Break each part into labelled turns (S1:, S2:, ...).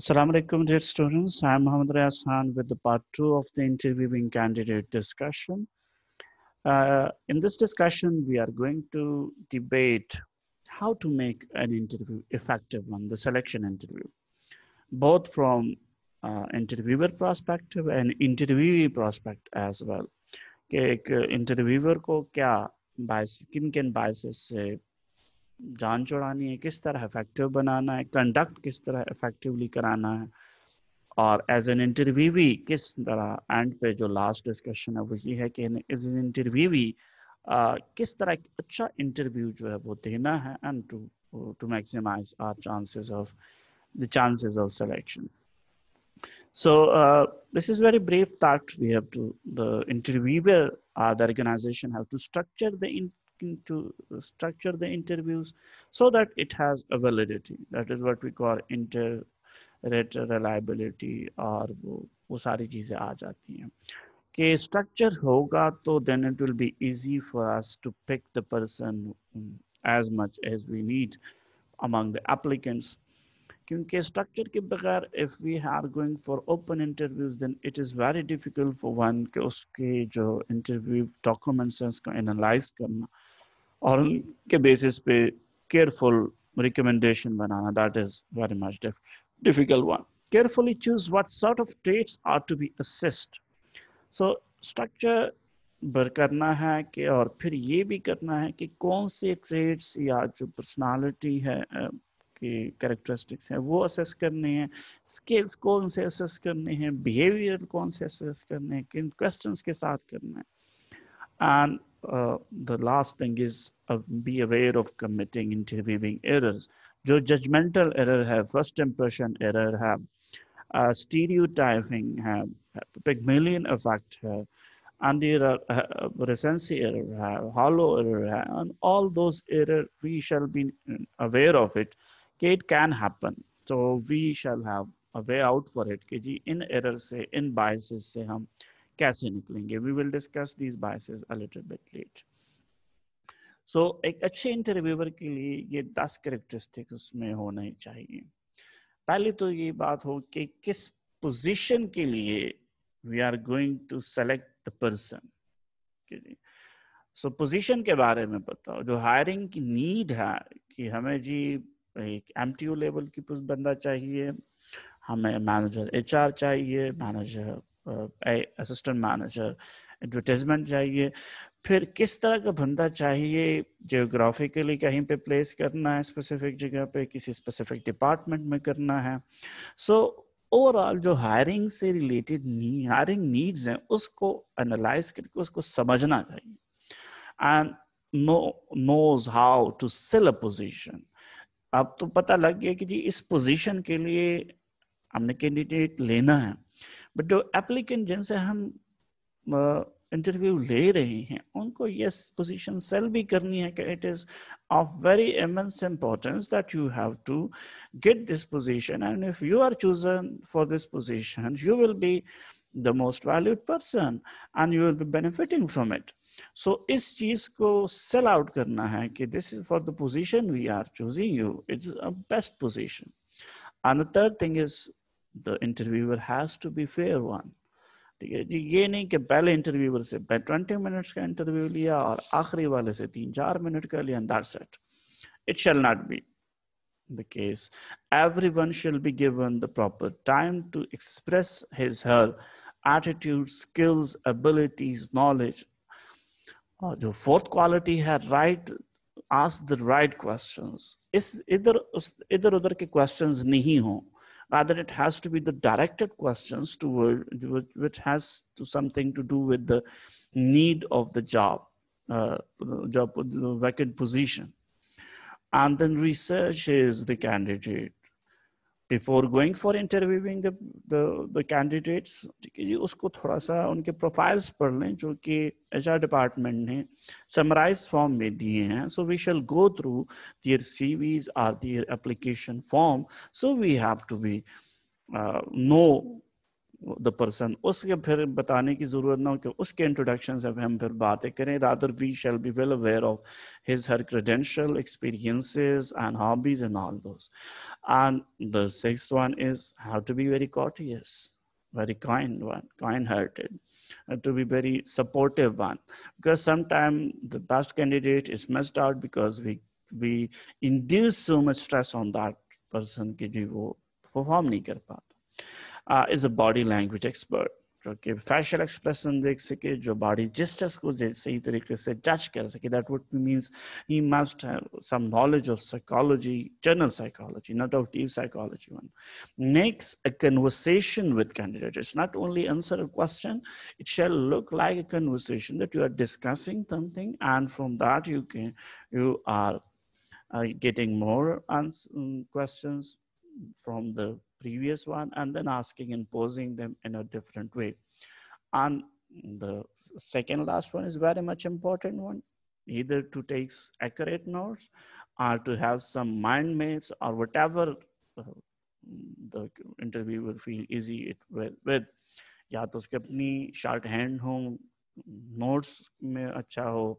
S1: Assalamu alaikum dear students, I am Muhammad Rayasan with the part 2 of the interviewing candidate discussion. Uh, in this discussion we are going to debate how to make an interview effective one, the selection interview, both from uh, interviewer perspective and interviewee prospect as well. Okay, एक interviewer को क्या बाइस किन किन जान चुड़ानी है किस तरह इफेक्टिव बनाना है कंडक्ट किस तरह इफेक्टिवली कराना है और एज एन इंटरव्यू भी किस तरह एंड पे जो लास्ट डिस्कशन है वो ये है कि एज एन इंटरव्यू भी किस तरह एक अच्छा इंटरव्यू जो है वो देना है and to to maximise our chances of the chances of selection so this is very brief brave we have to the interviewer or the organisation have to structure the the to structure the interviews so that it has a validity. That is what we call inter rate reliability or wo, wo sari Ke structure hoga to then it will be easy for us to pick the person as much as we need among the applicants. Because structure ke bagar, if we are going for open interviews, then it is very difficult for one to analyze the interview documents. Karna. और उनके basis पे careful recommendation बनाना that is very much difficult one carefully choose what sort of traits are to be assist so structure बर करना है कि और फिर ये भी करना है कि कौन से ट्रेड्स या जो पर्सनालिटी है की करेक्टरिस्टिक्स हैं वो असेस करने हैं स्किल्स कौन से असेस करने हैं बिहेवियर कौन से असेस करने हैं किन क्वेश्चंस के साथ करना है and Uh, the last thing is uh, be aware of committing interviewing errors. जो judgmental error है, first impression error है, uh, stereotyping है, Pygmalion effect है, and error, uh, recency error है, hollow error है, and all those error we shall be mm, aware of it. It can happen. So we shall have a way out for it. कि जी in errors से, in biases से हम कैसे निकलेंगे we will discuss these biases a little bit late so एक अच्छे interviewer के लिए ये दस करेक्टरिस्टिक्स उसमें होने चाहिए पहले तो ये बात हो कि किस पोजीशन के लिए we are going to select the person so position के बारे में बताओ जो हायरिंग की नीड है कि हमें जी एक एम लेवल की बंदा चाहिए हमें मैनेजर एचआर चाहिए मैनेजर असिस्टेंट मैनेजर एडवर्टीजमेंट चाहिए फिर किस तरह का बंदा चाहिए जियोग्राफिकली कहीं पे प्लेस करना है स्पेसिफिक जगह पे किसी स्पेसिफिक डिपार्टमेंट में करना है सो so, ओवरऑल जो हायरिंग से रिलेटेड हायरिंग नीड्स हैं उसको एनालाइज करके उसको समझना चाहिए and know knows how to sell a position अब तो पता लग गया कि जी इस पोजीशन के लिए हमने कैंडिडेट लेना है बट जो एप्लीकेंट जिनसे हम इंटरव्यू uh, ले रहे हैं उनको ये पोजीशन सेल भी करनी है कि it is of very immense importance that you have to get this position and if you are chosen for this position you will be the most valued person and you will be benefiting from it so इस चीज को sell out करना है कि this is for the position we are choosing you it's a best position and the third thing is the interviewer has to be fair one ये नहीं कि पहले इंटरव्यूअर से 20 मिनट्स का इंटरव्यू लिया और आखरी वाले से तीन चार मिनट का लिया और set it shall not be the case. Everyone shall be given the proper time to express his her attitude, skills, abilities, knowledge. और जो फोर्थ क्वालिटी है right ask the right questions इस इधर उस इधर उधर के क्वेश्चंस नहीं हों Rather, it has to be the directed questions toward which has to something to do with the need of the job, uh, job uh, vacant position. And then research is the candidate before going for interviewing the candidates ठीक है जी उसको थोड़ा सा उनके profiles पढ़ लें जो कि एच आर डिपार्टमेंट ने समराइज फॉर्म में दिए हैं so we shall go through their CVs or their application form so we have to be know the person uske phir batane ki zarurat na ke uske introduction se hum phir baatein kare rather we shall be well aware of his her credential experiences and hobbies and all those and the sixth one is how to be very courteous very kind one kind hearted to be very supportive one because sometimes the best candidate is messed out because we we induce so much stress on that person ki jo wo perform nahi kar pata uh, is a body language expert. Okay, facial expression देख सके जो body gestures को सही तरीके से judge कर सके that would means he must have some knowledge of psychology, general psychology, not of deep psychology one. Makes a conversation with candidate. It's not only answer a question. It shall look like a conversation that you are discussing something, and from that you can you are uh, getting more answer, mm, questions from the previous one and then asking and posing them in a different way. And the second last one is very much important one, either to take accurate notes or to have some mind maps or whatever uh, the interviewer feel easy it with. with या तो उसके अपनी short hand notes में अच्छा हो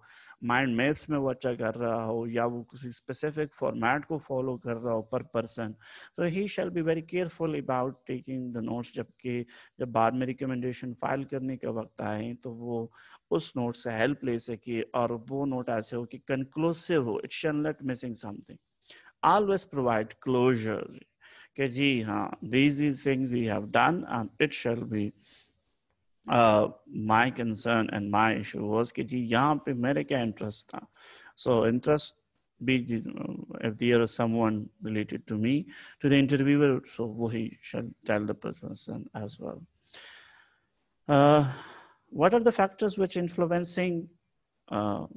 S1: mind maps में वो अच्छा कर रहा हो या वो किसी स्पेसिफिक फॉर्मेट को फॉलो कर रहा हो पर person so he shall be very careful about taking the notes जबकि जब बाद में रिकमेंडेशन फाइल करने का वक्त आए तो वो उस नोट से हेल्प ले सके और वो नोट ऐसे हो कि कंक्लूसिव हो it shall not missing something always provide closure कि जी हाँ these is things we have done and it shall be Uh, my concern and my issue was कि uh, if there is someone related to me to the interviewer so he shall tell the person as well uh, what are the factors which influencing the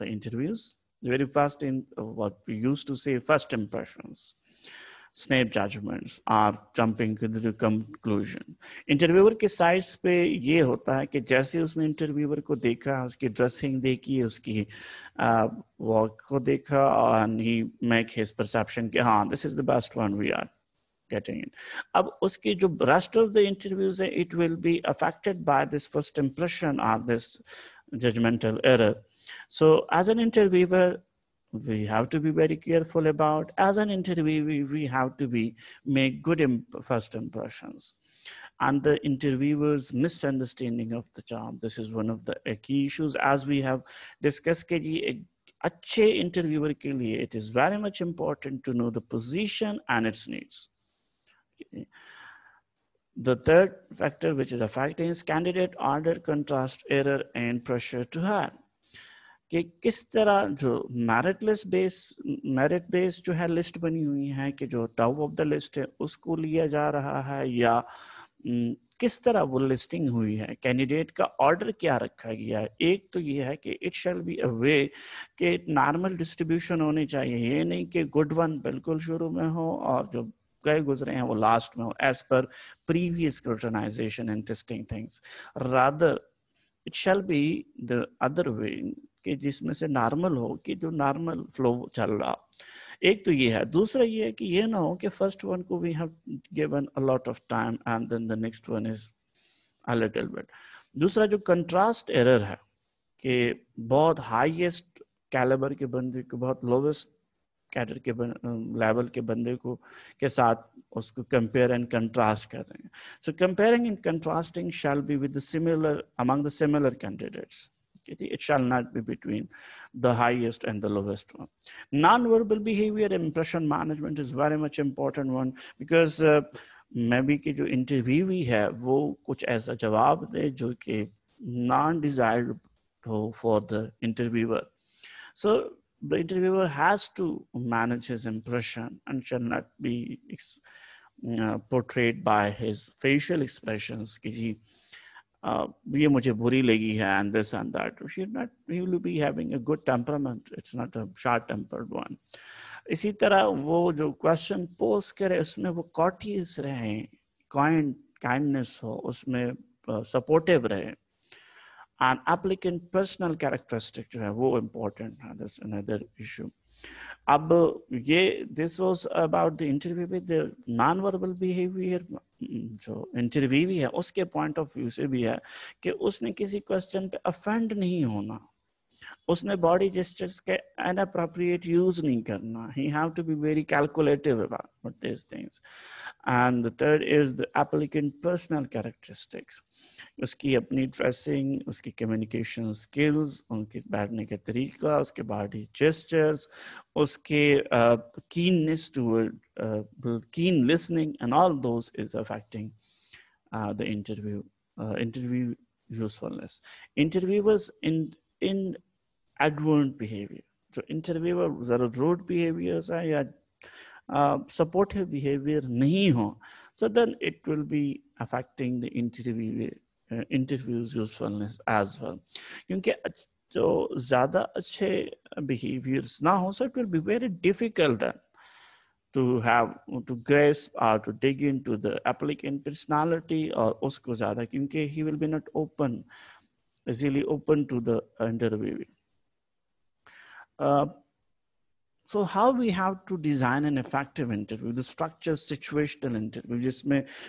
S1: interviews very first, in what we used to say first impressions snap judgements आप jumping conclusion interviewer के sides पे ये होता है कि जैसे उसने interviewer को देखा उसकी ड्रेसिंग देखी उसकी वॉक को देखा और ही मेक हिज परसेप्शन कि हाँ this is the best one we are getting in. अब उसकी जो rest of the interviews है it will be affected by this first impression or this judgmental error. So as an interviewer, we have to be very careful about. As an interviewee, we have to be make good imp first impressions. And the interviewer's misunderstanding of the job. This is one of the uh, key issues. As we have discussed, KG, अच्छे interviewer ke liye it is very much important to know the position and its needs. The third factor which is affecting is candidate order, contrast, error, and pressure to hire. कि किस तरह जो merit list base merit base जो है list बनी हुई है कि जो टॉप ऑफ द लिस्ट है उसको लिया जा रहा है या किस तरह वो लिस्टिंग हुई है कैंडिडेट का ऑर्डर क्या रखा गया है एक तो ये है कि इट शैल बी अ वे कि नॉर्मल डिस्ट्रीब्यूशन होने चाहिए ये नहीं कि गुड वन बिल्कुल शुरू में हो और जो गए गुजरे हैं वो लास्ट में हो एज पर प्रीवियस क्रिटनाइजेशन and testing things rather it shall be the other way कि जिसमें से नॉर्मल हो कि जो नॉर्मल फ्लो चल रहा एक तो ये है दूसरा ये है कि ये ना हो कि फर्स्ट वन को we have given a lot of time and then the next one is a little bit दूसरा जो कंट्रास्ट एरर है कि बहुत हाईएस्ट कैलिबर के बंदे को बहुत लोवेस्ट कैडर के लेवल के बंदे को के साथ उसको कंपेयर एंड कंट्रास्ट कर देंगे so comparing and contrasting shall be with similar among the similar candidates it shall not be between the highest and the lowest one. Non-verbal behavior impression management is very much important one because uh, maybe ke jo interviewee hai, wo kuch aisa a de jo ke non-desired for the interviewer. So the interviewer has to manage his impression and shall not be uh, portrayed by his facial expressions. Uh, ये मुझे बुरी लगी है and this and that she not you will be having a good temperament it's not a short tempered one इसी तरह वो जो question pose करे उसमें वो कॉटियस रहे काइंड काइंडनेस हो उसमें सपोर्टिव uh, रहे एंड एप्लीकेंट पर्सनल कैरेक्टरिस्टिक जो है वो इम्पोर्टेंट है दिस अनदर इशू अब ये this was about the interview with non verbal behaviour जो इंटरव्यू भी है उसके पॉइंट ऑफ व्यू से भी है कि उसने किसी क्वेश्चन पे अफेंड नहीं होना उसने बॉडी जेस्टर्स के एन यूज नहीं करना he have to be very calculative about this things and the third is the applicant personal characteristics उसकी अपनी ड्रेसिंग उसकी कम्युनिकेशन स्किल्स उनके बैठने का तरीका उसके बॉडी जेस्टर्स उसके keenness toward keen listening and all those is affecting the interview interview usefulness interviewers in in adverent behaviour जो इंटरव्यूअर ज़रा रूड बिहेवियर्स है या सपोर्टिव uh, बिहेवियर नहीं हो so then it will be affecting the interview Uh, interviews usefulness as well, क्योंकि जो ज़्यादा अच्छे बिहेवियर्स ना so it will be very difficult to have to grasp or to dig into the applicant personality or usko zyada kyunki he will be not open easily open to the interviewing uh, so how we have to design an effective interview the structure situational interview just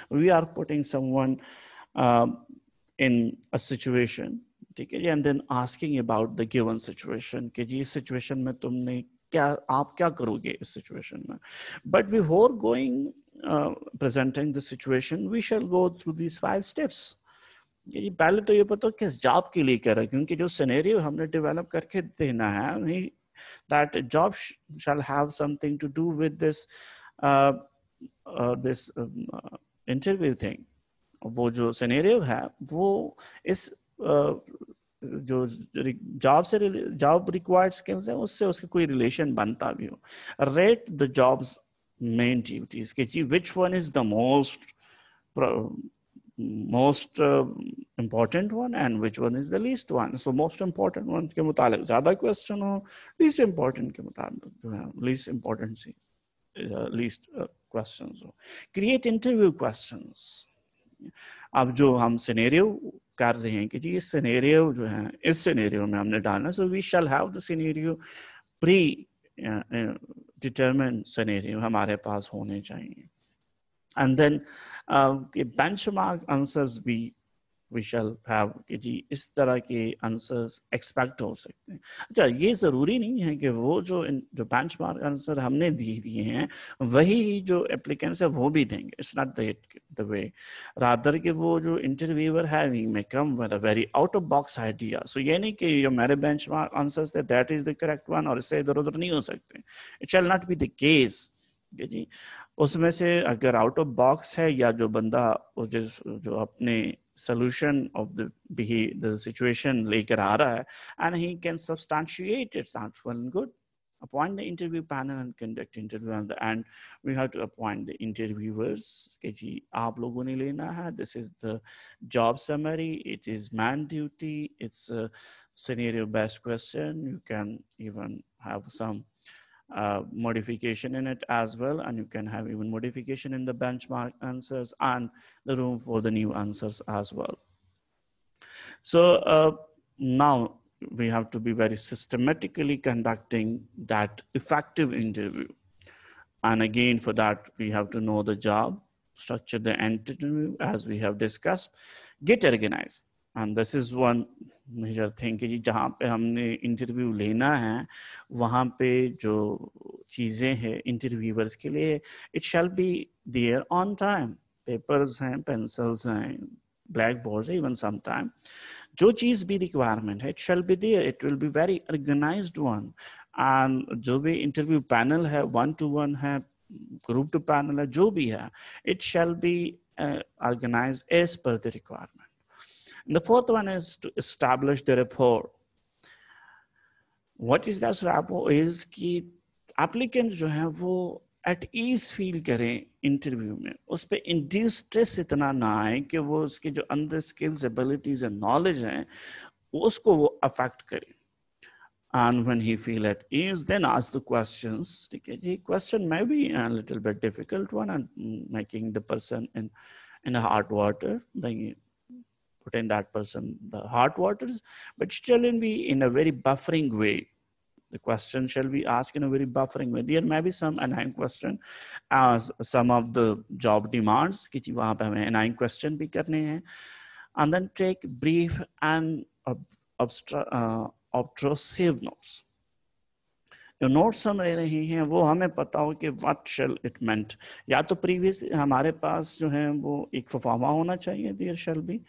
S1: we are putting someone uh, in a situation ठीक है जी and then asking about the given situation कि जी इस situation में तुमने क्या आप क्या करोगे इस सिचुएशन में but before going presenting the situation we shall go through these five steps जी पहले तो ये पता किस जॉब के लिए कर रहे हैं क्योंकि जो सिनेरियो हमने डेवलप करके देना है that job sh shall have something to do with this uh, uh, this um, uh, वो जो सिनेरियो है वो इस जो जॉब से जॉब रिक्वायर्ड स्किल्स हैं उससे उसके कोई रिलेशन बनता भी हो rate the jobs main duties के जी which one is the most most important one and which one is the least one so most important one के मुताबिक ज़्यादा क्वेश्चन हो लीस्ट इम्पॉर्टेंट के मुताबिक जो है लीस्ट इम्पॉर्टेंट सी लीस्ट क्वेश्चन हो क्रिएट इंटरव्यू क्वेश्चन अब जो हम सिनेरियो कर रहे हैं कि जी इस सिनेरियो जो है इस सिनेरियो में हमने डालना so we shall have the scenario predetermine scenario हमारे पास होने चाहिए and then benchmark answers भी वी शैल हैव कि जी इस तरह के आंसर्स एक्सपेक्ट हो सकते हैं अच्छा ये ज़रूरी नहीं है कि वो जो जो बेंच मार्क आंसर हमने दिए दिए हैं वही ही जो एप्लीकेंट्स है वो भी देंगे it's not the way rather के वो जो इंटरव्यूअर है we may come with a very out of box idea so ये नहीं कि जो मेरे बेंच मार्क आंसर्स थे that is the correct one और इससे इधर उधर नहीं हो सकते it shall not be the case जी उसमें से अगर आउट ऑफ बॉक्स है या जो बंदा जिस जो अपने solution of the the situation लेकर आ and he can substantiate it's harmful and good. Appoint the interview panel and conduct interview and, the, we have to appoint the interviewers. This is the job summary. It is man duty. It's a scenario based question. You can even have some uh, modification in it as well. And you can have even modification in the benchmark answers and the room for the new answers as well. So uh, now we have to be very systematically conducting that effective interview. And again, for that, we have to know the job, structure the interview as we have discussed, get organized. And this is one major thing कि जहाँ पे हमने interview लेना है वहाँ पे जो चीज़ें हैं इंटरव्यूवर्स के लिए it shall be there on time papers हैं पेंसिल्स हैं ब्लैक बोर्ड है इवन समाइम जो चीज़ भी रिक्वायरमेंट है it shall be there it will be very organise one एंड जो भी इंटरव्यू पैनल है वन टू वन है ग्रुप टू पैनल है जो भी है it shall be organise as per the requirement the fourth one is to establish the rapport. What is that rapport is ki applicants who have, wo at ease feel kare interview mein. Us pe induced stress itna na hai ki wo uske jo under skills, abilities and knowledge hai, usko wo affect kare. And when he feel at ease, then ask the questions. The question may be a little bit difficult one and making the person in, in a hard water. Then put in that person the hot waters, but still in be in a very buffering way. The question shall be asked in a very buffering way. There may be some annoying question as some of the job demands कि जी वहाँ पे हमें annoying question bhi karne हैं and then take brief and obstra, uh, obtrusive notes. जो notes हम ले रहे हैं वो हमें पता हो कि वट शेल इट मेंट या तो प्रीवियस हमारे पास जो है वो एक फफामा होना चाहिए दियर शेल बी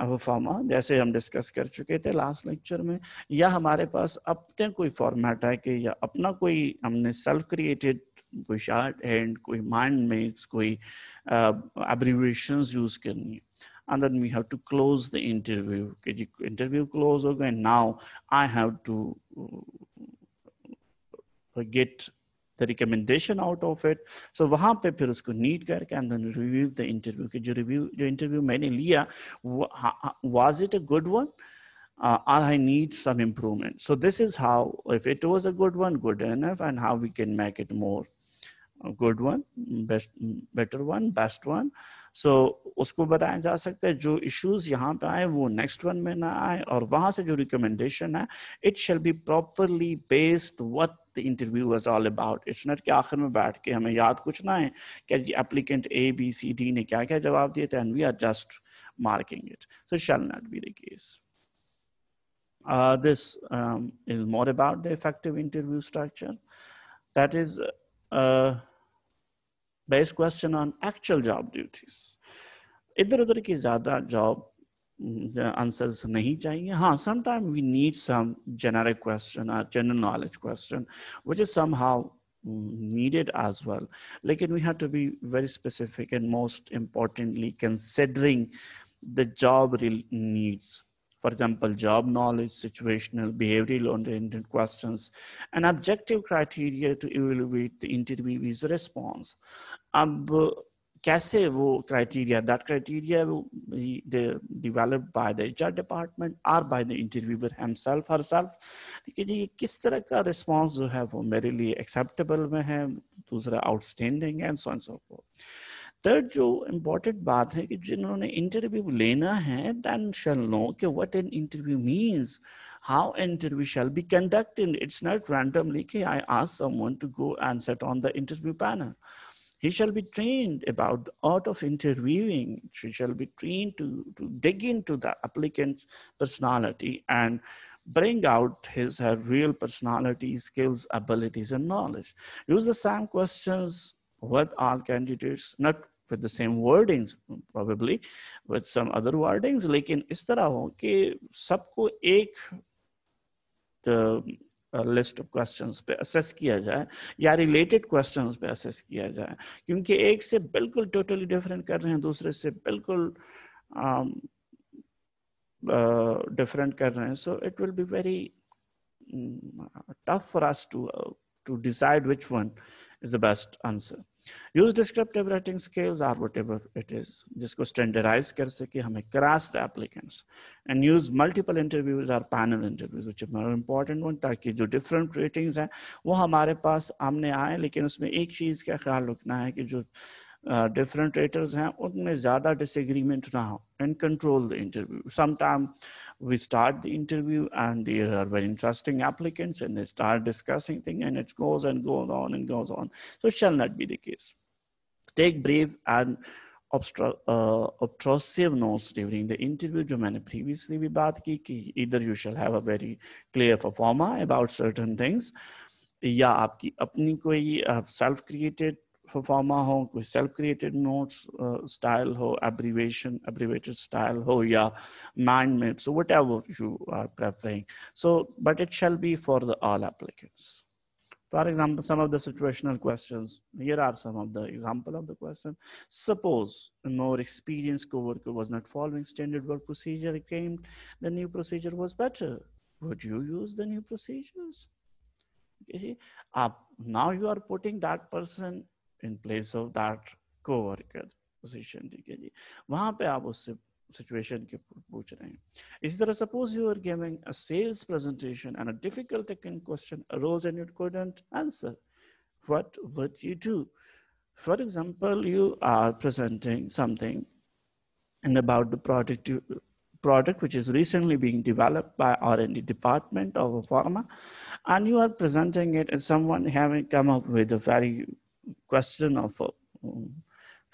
S1: फॉर्मा जैसे हम डिस्कस कर चुके थे लास्ट लेक्चर में या हमारे पास अपने कोई फॉर्मेट है कि या अपना कोई हमने सेल्फ क्रिएटेड कोई शार्ट एंड कोई माइंड में कोई एब्रीवेशन uh, यूज करनी है and then we have to close the interview कि जी interview close हो गए now I have to uh, get the recommendation out of it, so वहाँ पे फिर उसको नीड करके and then review the interview के जो रिव्यू जो इंटरव्यू मैंने लिया was it a good one Uh, I need some improvement. So this is how, if it was a good one, good enough, and how we can make it more uh, good one, best, better one, best one, so so, उसको बताया जा सकता है जो issues यहाँ पे आए वो नेक्स्ट वन में ना आए और वहां से जो रिकमेंडेशन है it shall be properly based what the interview all about it's not के आखिर में बैठ के हमें याद कुछ ना है क्या applicant A B C D ने क्या क्या जवाब दिए थे and we are just marking it so shall not be the case Uh, this um, is more about the effective based question on actual job duties. Idhar udhar ki zyada job answers nahi chahiye. Haan, sometimes we need some generic question or general knowledge question, which is somehow mm, needed as well. Like we have to be very specific and most importantly, considering the job real needs for example, job knowledge, situational, behavioral oriented questions, and objective criteria to evaluate the interviewee's response. अब कैसे वो criteria, that criteria will be developed by the HR department or by the interviewer himself, herself. कि जी किस तरह response जो have merely acceptable outstanding and so on and so forth. Third जो important बात है कि जिन्होंने इंटरव्यू लेना है दैन शैल नो कि what an interview means how interview shall be conducted. It's not randomly, okay, I ask someone to go and sit on the interview panel. He shall be trained about the art of interviewing. She shall be trained to, to dig into the applicant's personality and bring out his her real personality, skills, abilities, and knowledge. Use the same questions with all candidates, not with the same wordings probably with some other wordings लेकिन इस तरह हो कि सबको एक list of questions पे assess किया जाए या रिलेटेड क्वेश्चंस पे असेस किया जाए क्योंकि एक से बिल्कुल टोटली डिफरेंट कर रहे हैं दूसरे से बिल्कुल डिफरेंट कर रहे हैं so it will be very tough for us to to decide which one is the best answer use descriptive rating scales or whatever it is जिसको स्टैंडर्डाइज कर सके हमें crash the applicants and use multiple interviews or panel interviews which important one ताकि जो different ratings हैं वो हमारे पास आमने आए लेकिन उसमें एक चीज़ का ख्याल रखना है कि जो डिफरेंट रेटर्स हैं उनमें ज़्यादा डिसएग्रीमेंट ना हो and control the interview sometime we start the interview and there are very interesting applicants and they start discussing thing and it goes and goes on and goes on so shall not be the case take brave and obtrusive notes during the interview जो मैंने previously भी बात की कि either you shall have a very clear performa about certain things या आपकी अपनी कोई self created performa ho koi self created notes uh, style ho abbreviation abbreviated style ho ya mind map so whatever you are preferring so but it shall be for the all applicants for example some of the situational questions here are some of the example of the question suppose a more experienced coworker was not following standard work procedure it came the new procedure was better would you use the new procedures you see, uh, now you are putting that person in place of that coworker position ठीक है जी वहां पे आप उससे situation के पूछ रहे हैं इसी तरह suppose you were giving a sales presentation and a difficult technical question arose and you couldn't answer what would you do for example you are presenting something and about the product product which is recently being developed by R&D department of a pharma and you are presenting it and someone having come up with a very question of uh,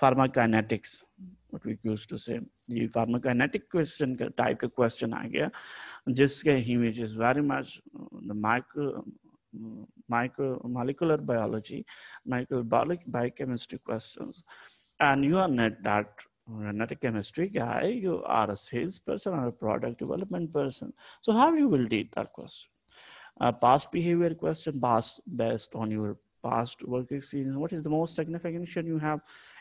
S1: pharmacokinetics what we used to say the pharmacokinetic question type of question आ गया जिसके ही which is very much uh, the micro uh, micro molecular biology micro biochemistry questions and you are not that uh, not a chemistry guy you are a sales person or a product development person so how you will deal that question uh, past behavior question based based on your past work experience? What is the most significant action you have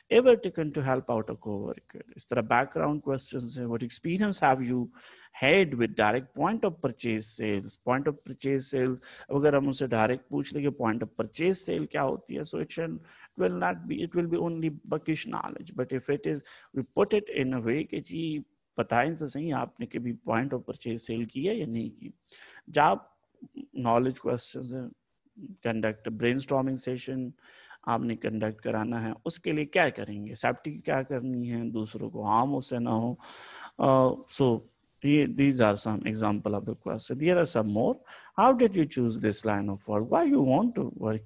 S1: ever taken to help out a coworker? Is there a background questions? What experience have you had with direct point of purchase sales? Point of purchase sales. agar hum unse direct pooch le ki point of purchase sale kya hoti hai So it should, will not be it will be only bookish knowledge. But if it is we put it in a way ki ji bataye to sahi aapne kabhi point of purchase sale kiya ya nahi ki jab knowledge questions हैं conduct brainstorming session आपने conduct conduct. है उसके लिए क्या करेंगे safety क्या करनी है दूसरों को हार्म उससे ना हो सो ये these are some example of the question there are some more how did you choose this line of work why you want to work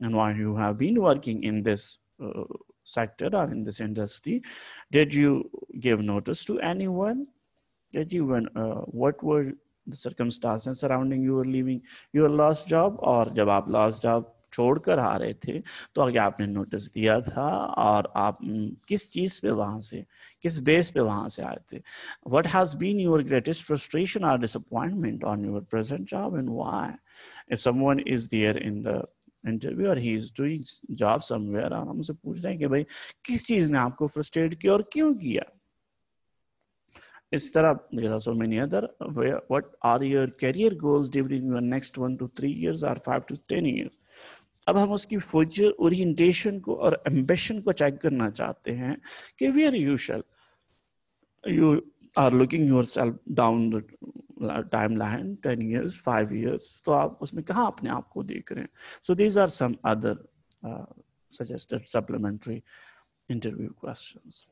S1: and why you have been working in this uh, sector or in this industry did you give notice to anyone did you when uh, what were the circumstances surrounding you were leaving your lost job or jab aap lost job छोड़कर आ रहे थे तो आगे आपने notice दिया था और आप किस चीज़ पे वहां से किस बेस पे वहां से आए थे what has been your greatest frustration और disappointment on your present job and why if someone is there in the interview और he is doing job somewhere और हमसे पूछ रहे हैं कि भाई किस चीज़ ने आपको फ्रस्ट्रेट किया और क्यों किया इस तरह there are so many other where, what are your career goals during your next one to three years or five to ten अब हम उसकी फ्यूचर ओरिएंटेशन को और एम्बिशन को चेक करना चाहते हैं कि where you shall you are looking yourself down timeline ten years five years तो आप उसमें कहाँ अपने आप को देख रहे हैं so these are some other suggested supplementary interview questions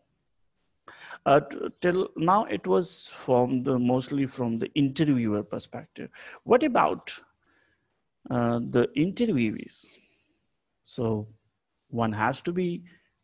S1: Uh, till now, it was from the mostly from the interviewer perspective. What about uh, the interviewees? So one has to be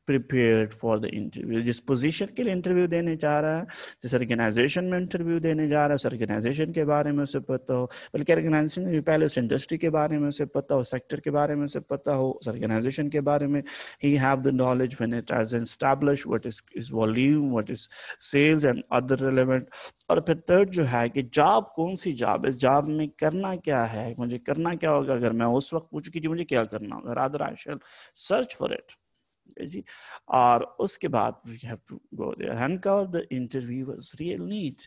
S1: prepared for the interview जिस position के लिए interview देने जा रहा है जिस organisation में interview देने जा रहा है उस ऑर्गेनाइजेशन के बारे में उसे पता हो बल्कि ऑर्गेनाइजेशन में पहले उस इंडस्ट्री के बारे में उसे पता हो सेक्टर के बारे में उसे पता हो उस ऑर्गेनाइजेशन के बारे में he have the knowledge when it has establish what is is volume what is sales and other relevant और फिर थर्ड जो है कि जॉब कौन सी जॉब इस जॉब में करना क्या है मुझे करना क्या होगा अगर मैं उस वक्त पूछ कीजिए मुझे क्या करना होगा rather I shall search for it जी और उसके बाद we have to go there and cover the interviewers real need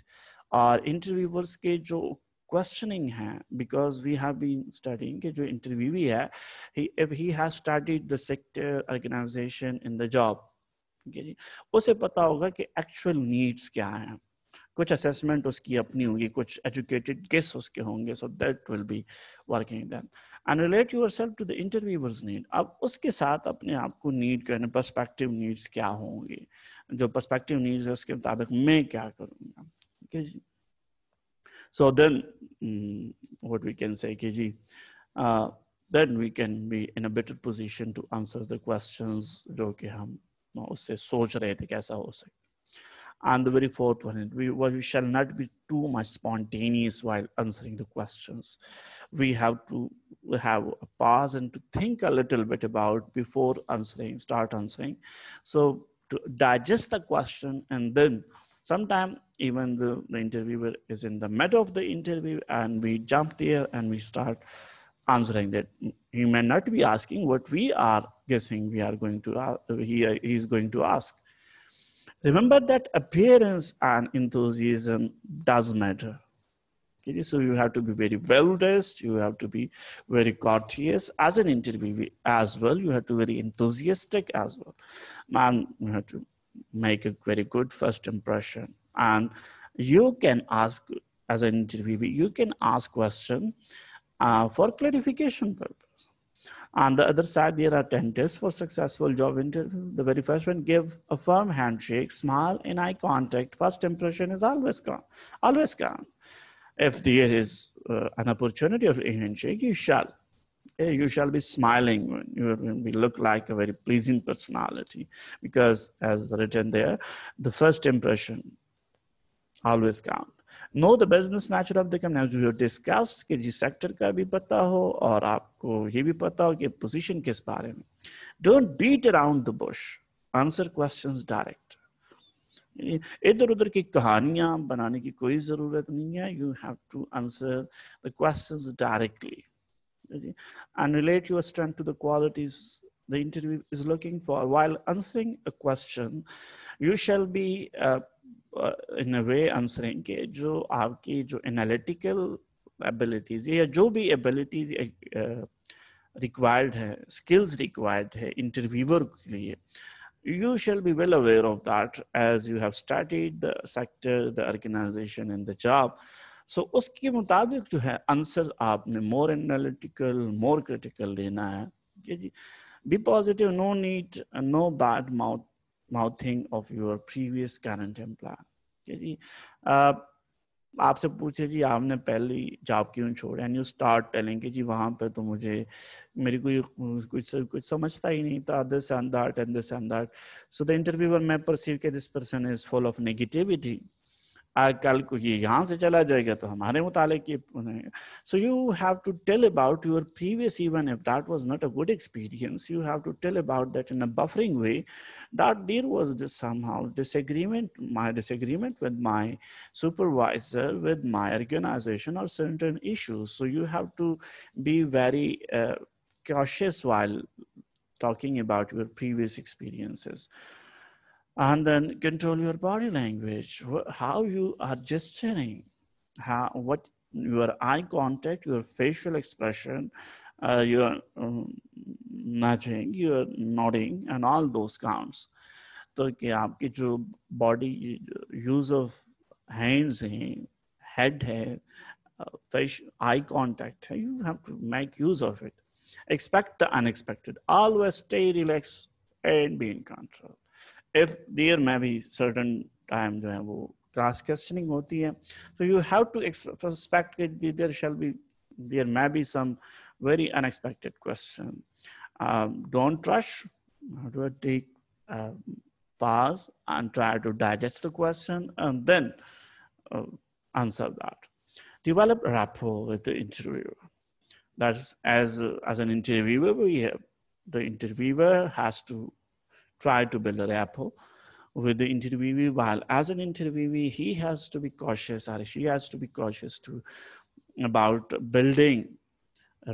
S1: और इंटरव्यूअर्स के जो क्वेश्चनिंग है because we have been studying के जो इंटरव्यू इंटरव्यूई है he has studied the sector organisation in the job जी उसे पता होगा कि एक्चुअल नीड्स क्या हैं कुछ असेसमेंट उसकी अपनी होगी कुछ एजुकेटेड गेस्ट उसके होंगे so that will be working then and relate yourself to the interviewers need अब उसके साथ अपने आप को नीड करने परस्पेक्टिव नीड्स क्या होंगे जो परस्पेक्टिव नीड्स है उसके मुताबिक मैं क्या करूँगा ठीक है जी so then um, we can say जी then we can be in be in a better position to answer जो कि हम उससे सोच रहे थे कैसा हो सकता And the very fourth one, we, we shall not be too much spontaneous while answering the questions. We have to have a pause and to think a little bit about before answering, start answering. So to digest the question and then sometimes even the, the interviewer is in the middle of the interview and we jump there and we start answering that he may not be asking what we are guessing we are going to ask, uh, uh, he is going to ask Remember that appearance and enthusiasm does matter. Okay, so you have to be very well dressed. You have to be very courteous as an interviewee as well. You have to be very enthusiastic as well. And you have to make a very good first impression. And you can ask as an interviewee, you can ask question uh, for clarification purpose. On the other side, there are 10 tips for successful job interview. The very first one, give a firm handshake, smile and eye contact. First impression is always gone, always gone. If there is uh, an opportunity of a handshake, you shall. You shall be smiling when you will look like a very pleasing personality because as written there, the first impression always count. Know the business nature of the company जो discuss के जी sector का भी पता हो और आपको ये भी पता हो कि पोजीशन किस बारे में don't beat around the bush answer questions direct इधर उधर की कहानियां बनाने की कोई जरूरत नहीं है you have to answer the questions directly and relate your strength to the qualities the interview is looking for while answering a question you shall be uh, in a way answering के जो आपकी जो analytical abilities या जो भी abilities required है skills required है interviewer के लिए you shall be well aware of that as you have started the sector the organisation and the job so उसके मुताबिक जो है आंसर आपने मोर एनालिटिकल मोर क्रिटिकल देना है जी be positive no need no bad mouth mouthing of your previous current employer ठीक जी आपसे पूछे जी आपने पहली जॉब क्यों छोड़ा एंड यू स्टार्ट टेलिंग जी वहाँ पर तो मुझे मेरी कोई कुछ कुछ समझता ही नहीं था this and that and this and that so the interviewer may perceive के this person is full of negativity कल को ये यहाँ से चला जाएगा तो हमारे मुतालिक ये so you have to tell about your previous even if that was not a good experience you have to tell about that in a buffering way that there was this somehow disagreement my disagreement with my supervisor with my organisation और certain issues so you have to be very uh, cautious while talking about your previous experiences and then control your body language how you are gesturing how what your eye contact your facial expression uh, your um, nudging your nodding and all those counts तो कि आपकी जो body use of hands हैं head है face eye contact है you have to make use of it expect the unexpected always stay relax and be in control if there may be certain time जो है वो questioning, questioning होती है so you have to expect कि there shall be there very unexpected question. Um, don't rush. Do take um, pause and try to digest the question and then uh, answer that. Develop rapport with the interviewer. That's as uh, as an interviewer, we have, the interviewer has to try to build a rapport with the interviewee while as an interviewee he has to be cautious or she has to be cautious to about building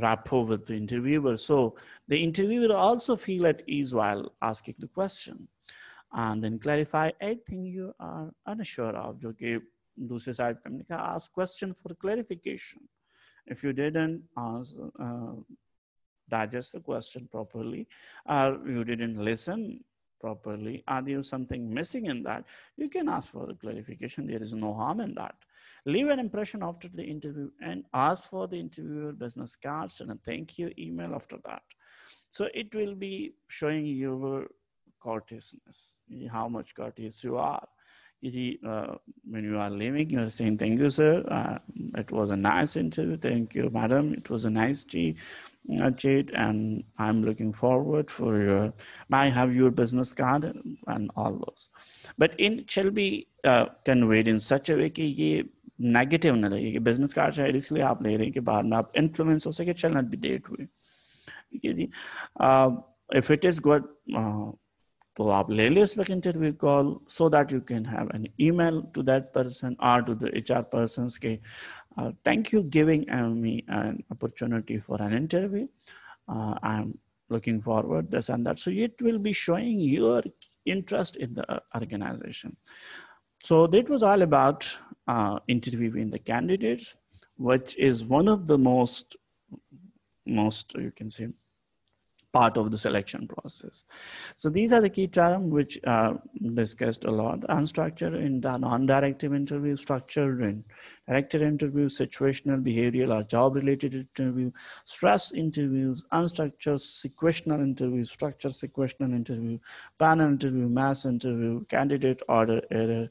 S1: rapport with the interviewer so the interviewer also feel at ease while asking the question and then clarify anything you are unsure of Okay, कि दूसरे ask question for clarification if you didn't ask, uh, digest the question properly or you didn't listen properly? Are there something missing in that? You can ask for clarification. There is no harm in that. Leave an impression after the interview and ask for the interviewer business cards and a thank you email after that. So it will be showing your courteousness, how much courteous you are. Uh, when you are leaving, you are saying, Thank you, sir. Uh, it was a nice interview. Thank you, madam. It was a nice tea. Ajit, and I'm looking forward for your, I have your business card and all those. But in Chelby, uh, conveyed in such a way that ye negative na rahe, business card chahe isliye aap le not hain ki influence ho sake chal na bhi date hui. Uh, okay, if it is good, to aap le interview call so that you can have an email to that person or to the HR persons ke, uh, thank you giving um, me an opportunity for an interview. Uh, I'm looking forward this and that. So it will be showing your interest in the organization. So that was all about uh, interviewing the candidates, which is one of the most, most you can say, part of the selection process. So these are the key terms which are uh, discussed a lot. Unstructured in the non-directive interview, structured in directed interview, situational, behavioral, or job-related interview, stress interviews, unstructured, sequential interview, structured sequential interview, panel interview, mass interview, candidate order error,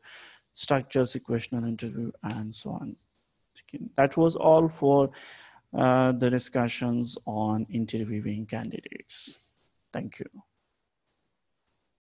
S1: structured sequential interview, and so on. That was all for uh, the discussions on interviewing candidates. Thank you.